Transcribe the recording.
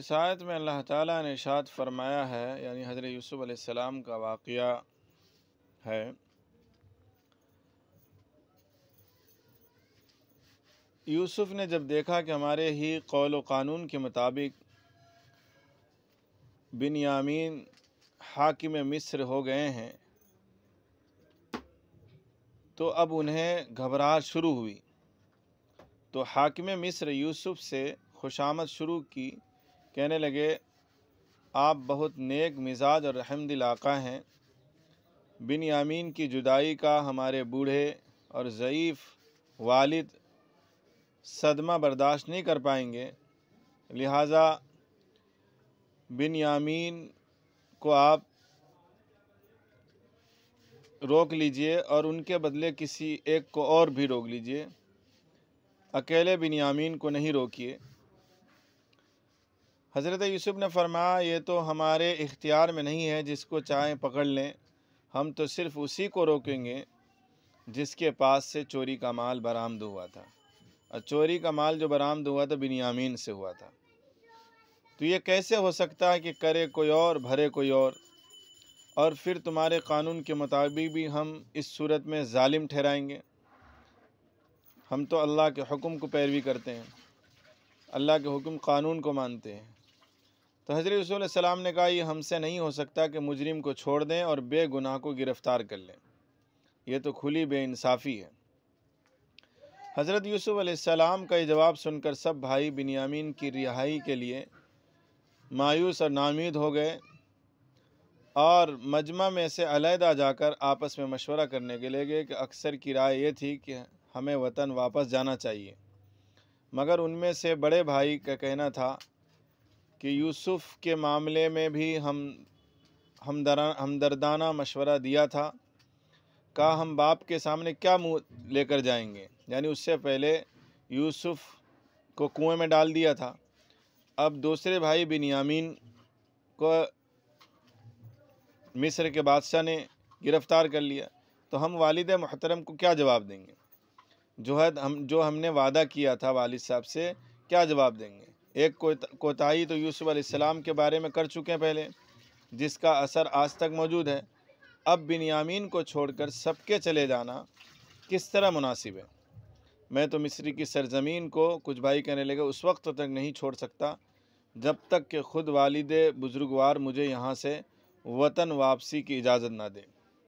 इस आयत में अल्लाह ताला ने शाद फरमाया है यानी हज़रत यूसुफ़ अलैहिस्सलाम का वाक़ है यूसुफ ने जब देखा कि हमारे ही कौल कानून के मुताबिक बिन यामीन हाकिम मिस्र हो गए हैं तो अब उन्हें घबराहट शुरू हुई तो हाकिम मिस्र यूसुफ से खुशामद शुरू की कहने लगे आप बहुत नेक मिजाज और रहमदिल आका हैं बिन यामीन की जुदाई का हमारे बूढ़े और ज़यीफ़ वालिद सदमा बर्दाश्त नहीं कर पाएंगे लिहाजा बिन यामीन को आप रोक लीजिए और उनके बदले किसी एक को और भी रोक लीजिए अकेले बिन यामीन को नहीं रोकिए हज़रत यूसुफ ने फरमाया ये तो हमारे इख्तियार में नहीं है जिसको चाहें पकड़ लें हम तो सिर्फ़ उसी को रोकेंगे जिसके पास से चोरी का माल बरामद हुआ था और चोरी का माल जो बरामद हुआ था बिनियामीन से हुआ था तो ये कैसे हो सकता है कि करे कोई और भरे कोई और और फिर तुम्हारे कानून के मुताबिक भी हम इस सूरत में ालिम ठहराएंगे हम तो अल्लाह के हुक्म को पैरवी करते हैं अल्लाह के हुक्म कानून को मानते हैं तो हज़रत सलाम ने कहा यह हमसे नहीं हो सकता कि मुजरिम को छोड़ दें और बेगुनाह को गिरफ़्तार कर लें यह तो खुली बेानसाफ़ी है हज़रत यूसुफ़ का ये जवाब सुनकर सब भाई बिनियामीन की रिहाई के लिए मायूस और नामीद हो गए और मजमा में से अलहदा जाकर आपस में मशवरा करने के लिए गए कि अक्सर की राय ये थी कि हमें वतन वापस जाना चाहिए मगर उनमें से बड़े भाई का कहना था कि यूसुफ़ के मामले में भी हम हमदरा हमदर्दाना मशवरा दिया था का हम बाप के सामने क्या मुँह लेकर जाएंगे यानी उससे पहले यूसुफ़ को कुएं में डाल दिया था अब दूसरे भाई बिनियामीन को मिस्र के बादशाह ने गिरफ़्तार कर लिया तो हम वालिद मोहतरम को क्या जवाब देंगे जो है हम जो हमने वादा किया था वालिद साहब से क्या जवाब देंगे एक कोताही तो यूसुफ़ अलैहिस्सलाम के बारे में कर चुके हैं पहले जिसका असर आज तक मौजूद है अब बिनियामीन को छोड़कर सबके चले जाना किस तरह मुनासिब है मैं तो मिस्री की सरजमीन को कुछ भाई कहने लगे उस वक्त तो तक नहीं छोड़ सकता जब तक कि ख़ुद वालिद बुज़ुर्गवार मुझे यहाँ से वतन वापसी की इजाज़त ना दें